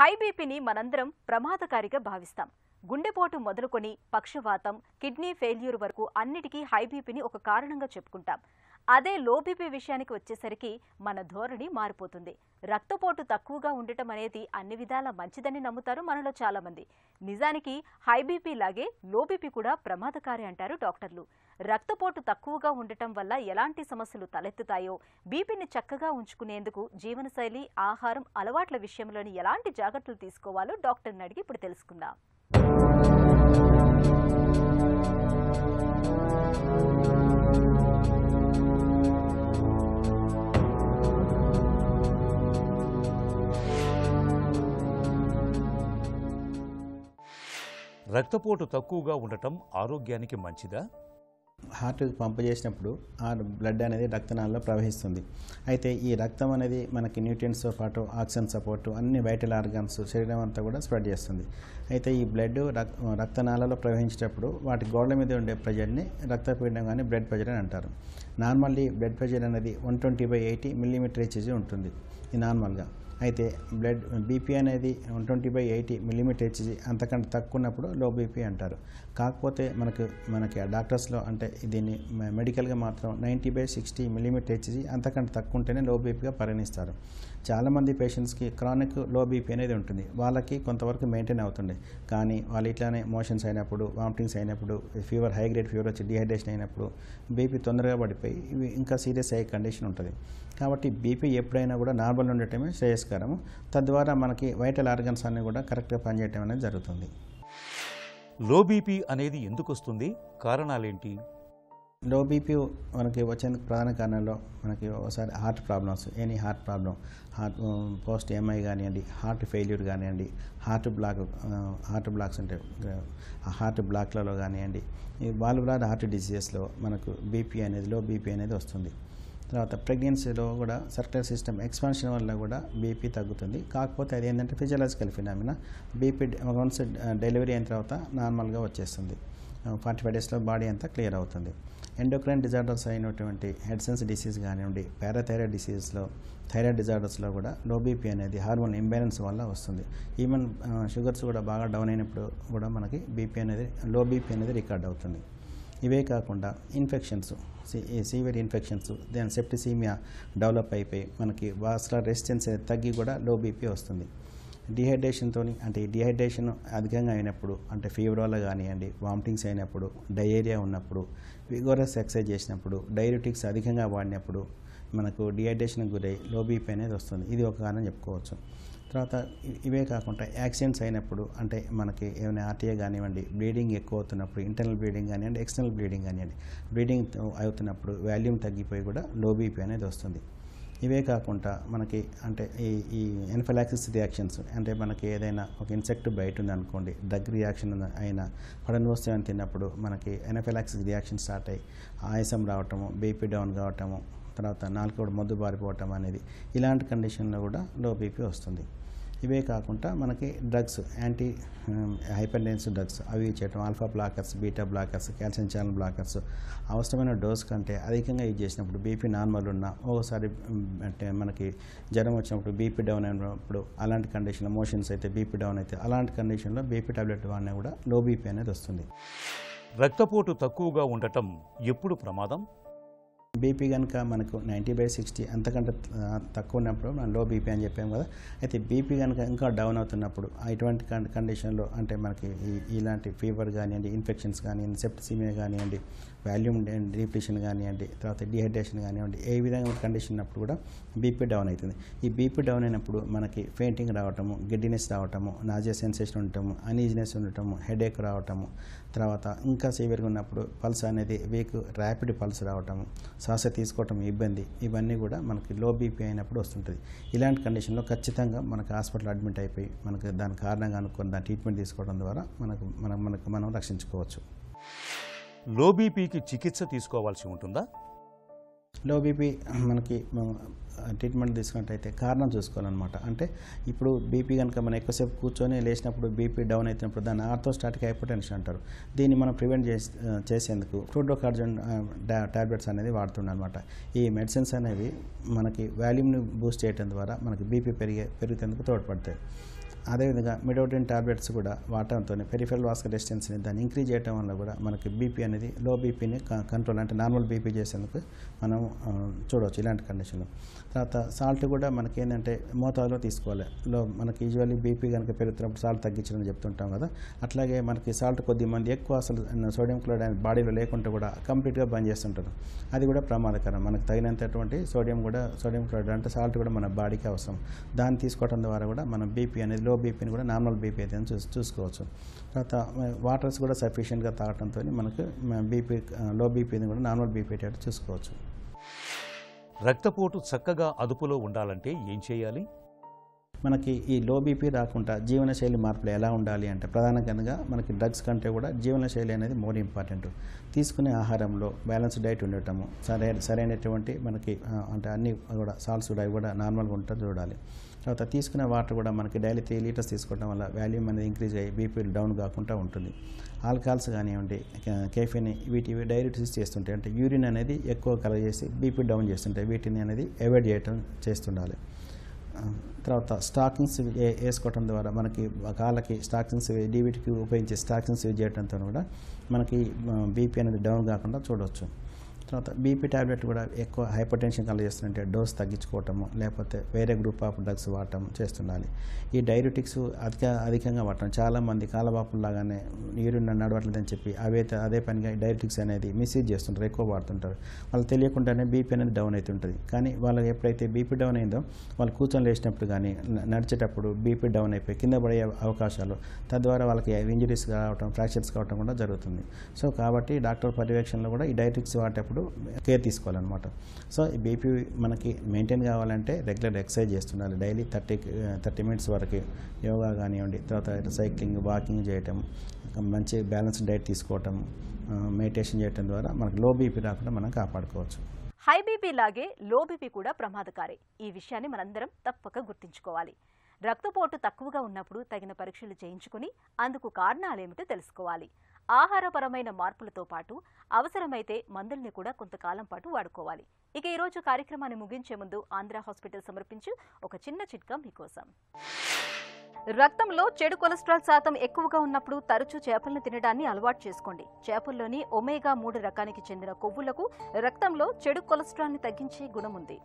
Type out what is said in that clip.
high బీపీని మనందరం ప్రమాదకారిగా భావిస్తాం గుండెపోటు మొదలుకొని పక్షవాతం కిడ్నీ ఫెయిల్యూర్ వరకు అన్నిటికీ హై బీపీని ఒక కారణంగా చెప్పుకుంటాం అదే లోబీపీ విషయానికి వచ్చేసరికి మన ధోరణి మారిపోతుంది రక్తపోటు తక్కువగా ఉండటం అనేది అన్ని విధాల మంచిదని నమ్ముతారు మనలో చాలామంది నిజానికి హైబీపీ లాగే లోబీపీ కూడా ప్రమాదకారి అంటారు డాక్టర్లు రక్తపోటు తక్కువగా ఉండటం వల్ల ఎలాంటి సమస్యలు తలెత్తుతాయో బీపీని చక్కగా ఉంచుకునేందుకు జీవనశైలి ఆహారం అలవాట్ల విషయంలోని ఎలాంటి జాగ్రత్తలు తీసుకోవాలో డాక్టర్ని అడిగి ఇప్పుడు తెలుసుకుందాం రక్తపోటు తక్కువగా ఉండటం ఆరోగ్యానికి మంచిదా హార్ట్ పంప్ చేసినప్పుడు ఆ బ్లడ్ అనేది రక్తనాళలో ప్రవహిస్తుంది అయితే ఈ రక్తం అనేది మనకి న్యూట్రియన్స్తో పాటు ఆక్సిజన్ సపోర్టు అన్ని వైటల్ ఆర్గాన్స్ శరీరం అంతా కూడా స్ప్రెడ్ చేస్తుంది అయితే ఈ బ్లడ్ రక్తనాళలో ప్రవహించేటప్పుడు వాటి గోడల మీద ఉండే ప్రెజర్ని రక్తపీడనం కానీ బ్లడ్ ప్రెజర్ అని అంటారు నార్మల్లీ బ్లడ్ ప్రెజర్ అనేది one twenty by eighty millimetre Hg ఉంటుంది ఇది నార్మల్గా అయితే బ్లడ్ బీపీ అనేది one twenty by eighty millimetre Hg అంతకంటే తక్కువ ఉన్నప్పుడు లో బీపీ అంటారు కాకపోతే మనకు మనకి డాక్టర్స్లో అంటే దీన్ని మెడికల్గా మాత్రం ninety by sixty millimetre Hg అంతకంటే తక్కువ ఉంటేనే లో బీపీగా పరిగణిస్తారు చాలామంది పేషెంట్స్కి క్రానిక్ లో బీపీ అనేది ఉంటుంది వాళ్ళకి కొంతవరకు మెయింటైన్ అవుతుంది కానీ వాళ్ళు ఇట్లానే మోషన్స్ అయినప్పుడు వామిటింగ్స్ అయినప్పుడు ఫీవర్ హై గ్రేడ్ ఫీవర్ వచ్చి డిహైడ్రేషన్ అయినప్పుడు బీపీ తొందరగా పడిపోయి ఇంకా సీరియస్ అయ్యే కండిషన్ ఉంటుంది కాబట్టి బీపీ ఎప్పుడైనా కూడా నార్మల్ ఉండటమే శ్రేయస్ ఉపయోగకరము తద్వారా మనకి వైటల్ ఆర్గన్స్ అన్ని కూడా కరెక్ట్గా పనిచేయటం అనేది జరుగుతుంది లో బీపీ అనేది ఎందుకు వస్తుంది కారణాలేంటి లో బీపీ మనకి వచ్చేందుకు ప్రధాన కారణంలో మనకి ఒకసారి heart problems any heart problem heart post MI కానివ్వండి హార్ట్ ఫెయిల్యూర్ కానివ్వండి హార్ట్ బ్లాక్ హార్ట్ బ్లాక్స్ ఉంటాయి హార్ట్ బ్లాక్లలో కానివ్వండి ఈ వాల్వ్లార్ హార్ట్ డిసీజెస్లో మనకు బీపీ అనేది లో బీపీ అనేది వస్తుంది తర్వాత ప్రెగ్నెన్సీలో కూడా సర్కులర్ సిస్టమ్ ఎక్స్పాన్షన్ వల్ల కూడా బీపీ తగ్గుతుంది కాకపోతే అది ఏంటంటే physiological phenomena BP once delivery అయిన తర్వాత నార్మల్గా వచ్చేస్తుంది ఫార్టీ ఫైవ్ డేస్లో బాడీ అంతా క్లియర్ అవుతుంది ఎండోక్రైన్ డిజార్డర్స్ అయినటువంటి హెడ్సెన్స్ డిసీజ్ కానివ్వండి పారాథైరాయిడ్ డిసీజ్లో థైరాయిడ్ డిజార్డర్స్లో కూడా లో బీపీ అనేది హార్మోన్ ఇంబ్యాలెన్స్ వల్ల వస్తుంది ఈవెన్ షుగర్స్ కూడా బాగా డౌన్ అయినప్పుడు కూడా మనకి బీపీ అనేది లో బీపీ అనేది రికార్డ్ అవుతుంది ఇవే కాకుండా ఇన్ఫెక్షన్స్ సివియర్ ఇన్ఫెక్షన్స్ దాని సెప్టిసీమియా డెవలప్ అయిపోయి మనకి వాసల రెసిస్టెన్స్ తగ్గి కూడా లో బీపీ వస్తుంది డిహైడ్రేషన్తో అంటే డిహైడ్రేషన్ అధికంగా అయినప్పుడు అంటే ఫీవర్ వల్ల కానివ్వండి వామిటింగ్స్ అయినప్పుడు డయేరియా ఉన్నప్పుడు విగోరస్ ఎక్సర్సైజ్ చేసినప్పుడు డైరెటిక్స్ అధికంగా వాడినప్పుడు మనకు డిహైడ్రేషన్కి గురై లో బీపీ అనేది వస్తుంది ఇది ఒక కారణం చెప్పుకోవచ్చు తర్వాత ఇవే కాకుండా యాక్సిడెంట్స్ అయినప్పుడు అంటే మనకి ఏమైనా ఆర్టీఏ కానివ్వండి బ్లీడింగ్ ఎక్కువ అవుతున్నప్పుడు ఇంటర్నల్ బ్లీడింగ్ కానివ్వండి ఎక్స్టర్నల్ బ్లీడింగ్ కానివ్వండి బ్లీడింగ్ అవుతున్నప్పుడు వాల్యూమ్ తగ్గిపోయి కూడా లో బీపీ అనేది వస్తుంది ఇవే కాకుండా మనకి అంటే ఈ ఈ ఎన్ఫలాక్సిస్ రియాక్షన్స్ అంటే మనకి ఏదైనా ఒక ఇన్సెక్ట్ బయట ఉందనుకోండి దగ్గర రియాక్షన్ అయినా పడని అని తిన్నప్పుడు మనకి ఎన్ఫలాక్సిస్ రియాక్షన్ స్టార్ట్ అయ్యి ఆయాసం రావటము బీపీ డౌన్ కావటము తర్వాత నాలుగోడు మద్దు మొద్దు బారిపోవటం అనేది ఇలాంటి కండిషన్లో కూడా లో బీపీ వస్తుంది ఇవే కాకుండా మనకి డ్రగ్స్ యాంటీ హైపర్టెన్సివ్ డ్రగ్స్ అవి చేయటం alpha blockers beta blockers calcium channel blockers అవసరమైన డోస్ కంటే అధికంగా యూజ్ చేసినప్పుడు బీపీ నార్మల్ ఉన్న ఒకసారి um, అంటే మనకి జ్వరం వచ్చినప్పుడు బీపీ డౌన్ అయినప్పుడు అలాంటి కండిషన్లో మోషన్స్ అయితే బీపీ డౌన్ అయితే అలాంటి కండిషన్లో బీపీ టాబ్లెట్ వాడినా కూడా లో బీపీ అనేది వస్తుంది రక్తపోటు తక్కువగా ఉండటం ఎప్పుడు ప్రమాదం బీపీ కనుక మనకు నైంటీ బై సిక్స్టీ అంతకంటే తక్కువ ఉన్నప్పుడు మనం లో బీపీ అని చెప్పాము కదా అయితే బీపీ కనుక ఇంకా డౌన్ అవుతున్నప్పుడు ఇటువంటి కండిషన్లో అంటే మనకి ఇలాంటి ఫీవర్ కానివ్వండి ఇన్ఫెక్షన్స్ కానివ్వండి సెప్టిసిమియా కానివ్వండి వాల్యూమ్ డిప్రెషన్ కానివ్వండి తర్వాత డిహైడ్రేషన్ కానివ్వండి ఏ విధంగా కండిషన్ ఉన్నప్పుడు కూడా బీపీ డౌన్ అవుతుంది ఈ బీపీ డౌన్ అయినప్పుడు మనకి ఫెయింటింగ్ రావటము గిడ్డినెస్ రావటము నాజియా సెన్సేషన్ ఉండటము అనీజినెస్ ఉండటము హెడేక్ రావటము తర్వాత ఇంకా సీవియర్గా ఉన్నప్పుడు పల్స్ అనేది వీక్ ర్యాపిడ్ పల్స్ రావటము శ్వాస తీసుకోవటం ఇబ్బంది ఇవన్నీ కూడా మనకి లో బీపీ అయినప్పుడు వస్తుంటుంది ఇలాంటి కండిషన్లో ఖచ్చితంగా మనకు హాస్పిటల్ అడ్మిట్ అయిపోయి మనకు దాని కారణంగా అనుకుని దాని ట్రీట్మెంట్ తీసుకోవడం ద్వారా మనకు మనం మనకు మనం రక్షించుకోవచ్చు లో బీపీకి చికిత్స తీసుకోవాల్సి ఉంటుందా లో బీపీ మనకి ట్రీట్మెంట్ తీసుకున్నట్టయితే కారణం చూసుకోవాలన్నమాట అంటే ఇప్పుడు బీపీ కనుక మనం ఎక్కువసేపు కూర్చొని లేచినప్పుడు బీపీ డౌన్ అవుతున్నప్పుడు దాన్ని ఆర్థోస్టాటిక్ హైపోటెన్షన్ అంటారు దీన్ని మనం ప్రివెంట్ చేసేందుకు ఫ్రూడోకార్జన్ టాబ్లెట్స్ అనేది వాడుతుండనమాట ఈ మెడిసిన్స్ అనేవి మనకి వాల్యూమ్ని బూస్ట్ చేయడం ద్వారా మనకి బీపీ పెరిగే పెరుగుతేందుకు తోడ్పడతాయి అదేవిధంగా మిడోటిన్ టాబ్లెట్స్ కూడా వాడటంతో పెరిఫెరల్ వాస్కర్ రెసిస్టెన్స్ని దాన్ని ఇంక్రీజ్ చేయడం వల్ల కూడా మనకి బీపీ అనేది లో బీపీని కంట్రోల్ అంటే నార్మల్ బీపీ చేసేందుకు మనం చూడవచ్చు ఇలాంటి కండిషన్లో తర్వాత సాల్ట్ కూడా మనకి ఏంటంటే మోతాదులో తీసుకోవాలి లో మనకి యూజువల్లీ బీపీ కనుక పెరుగుతున్నప్పుడు సాల్ట్ తగ్గించడం చెప్తుంటాం కదా అట్లాగే మనకి సాల్ట్ కొద్ది మంది ఎక్కువ అసలు సోడియం క్లోరైడ్ బాడీలో లేకుండా కూడా కంప్లీట్గా బంద్ చేస్తుంటారు అది కూడా ప్రమాదకరం మనకు తగినంతటువంటి సోడియం కూడా సోడియం క్లోరైడ్ అంటే సాల్ట్ కూడా మన బాడీకి అవసరం దాన్ని తీసుకోవడం ద్వారా కూడా మన బీపీ అనేది లో బీపీని కూడా నార్మల్ బీపీ అయితే అని చూసి చూసుకోవచ్చు తర్వాత వాటర్స్ కూడా సఫిషియెంట్గా తాగడంతో మనకు బీపీ లో బీపీని కూడా నార్మల్ బీపీ అయితే చూసుకోవచ్చు రక్తపోటు చక్కగా అదుపులో ఉండాలంటే ఏం చేయాలి మనకి ఈ లో బీపీ రాకుండా జీవనశైలి మార్పులు ఎలా ఉండాలి అంటే ప్రధానంగా మనకి డ్రగ్స్ కంటే కూడా జీవనశైలి అనేది మోర్ ఇంపార్టెంట్ తీసుకునే ఆహారంలో బ్యాలెన్స్ డైట్ ఉండటము సరైన సరైనటువంటి మనకి అంటే అన్నీ కూడా సాల్స్ కూడా నార్మల్గా ఉంటుంది చూడాలి తర్వాత తీసుకునే వాటర్ కూడా మనకి డైలీ త్రీ లీటర్స్ తీసుకోవడం వల్ల వాల్యూమ్ అనేది ఇంక్రీజ్ అయ్యి బీపీలు డౌన్ కాకుండా ఉంటుంది ఆల్కహాల్స్ కానివ్వండి కేఫీని వీటి డైరెక్ట్ చేస్తుంటాయి అంటే యూరిన్ అనేది ఎక్కువ కలర్ చేసి బీపీ డౌన్ చేస్తుంటాయి వీటిని అనేది అవాయిడ్ చేయటం చేస్తుండాలి తర్వాత స్టాకింగ్స్ వేసుకోవటం ద్వారా మనకి కాళ్ళకి స్టాకింగ్స్ డీవిటీకి ఉపయోగించే స్టాకింగ్స్ యూజ్ చేయడంతో కూడా మనకి బీపీ అనేది డౌన్ కాకుండా చూడవచ్చు తర్వాత బీపీ ట్యాబ్లెట్ కూడా ఎక్కువ హైపర్ టెన్షన్ చేస్తుంటే డోస్ తగ్గించుకోవటము లేకపోతే వేరే గ్రూప్ ఆఫ్ డ్రగ్స్ వాడటం చేస్తుండాలి ఈ డైరెటిక్స్ అధిక అధికంగా వాడటం చాలామంది కాలబాపుల్లాగానే నీరు నడవట్లేదని చెప్పి అవైతే అదే పనిగా డైరెటిక్స్ అనేది మిస్యూజ్ చేస్తుంటారు ఎక్కువ వాడుతుంటారు వాళ్ళు తెలియకుండానే బీపీ అనేది డౌన్ అవుతుంటుంది కానీ వాళ్ళకి ఎప్పుడైతే బీపీ డౌన్ అయిందో వాళ్ళు కూర్చొని లేచినప్పుడు కానీ నడిచేటప్పుడు బీపీ డౌన్ అయిపోయి కింద పడే అవకాశాలు తద్వారా వాళ్ళకి ఇంజరీస్ కావటం ఫ్రాక్చర్స్ కావటం కూడా జరుగుతుంది సో కాబట్టి డాక్టర్ పర్యవేక్షణలో కూడా ఈ డైరెటిక్స్ వాడేటప్పుడు ఇప్పుడు కేర్ తీసుకోవాలన్నమాట సో ఈ బీపీ మనకి మెయింటైన్ కావాలంటే రెగ్యులర్ ఎక్సర్సైజ్ చేస్తుండాలి డైలీ థర్టీ థర్టీ మినిట్స్ వరకు యోగా కానివ్వండి తర్వాత సైక్లింగ్ వాకింగ్ చేయటం మంచి బ్యాలెన్స్ డైట్ తీసుకోవటం మెడిటేషన్ చేయటం ద్వారా మనకు లో బీపీ రాకుండా మనం కాపాడుకోవచ్చు హై బీపీ లాగే లో బీపీ కూడా ప్రమాదకారే ఈ విషయాన్ని మనందరం తప్పక గుర్తుంచుకోవాలి రక్తపోటు తక్కువగా ఉన్నప్పుడు తగిన పరీక్షలు చేయించుకుని అందుకు కారణాలేమిటో తెలుసుకోవాలి ఆహారపరమైన మార్పులతో పాటు అవసరమైతే మందుల్ని కూడా కొంతకాలం పాటు వాడుకోవాలి ఇక ఈరోజు కార్యక్రమాన్ని ముగించే ముందు ఆంధ్ర హాస్పిటల్ సమర్పించి ఒక చిన్న చిట్కా మీకోసం రక్తంలో చెడు కొలెస్ట్రాల్ శాతం ఎక్కువగా ఉన్నప్పుడు తరచూ చేపలను తినడాన్ని అలవాటు చేసుకోండి చేపల్లోని ఒమేగా మూడు రకానికి చెందిన కొవ్వులకు రక్తంలో చెడు కొలెస్ట్రాల్ని తగ్గించే గుణం ఉంది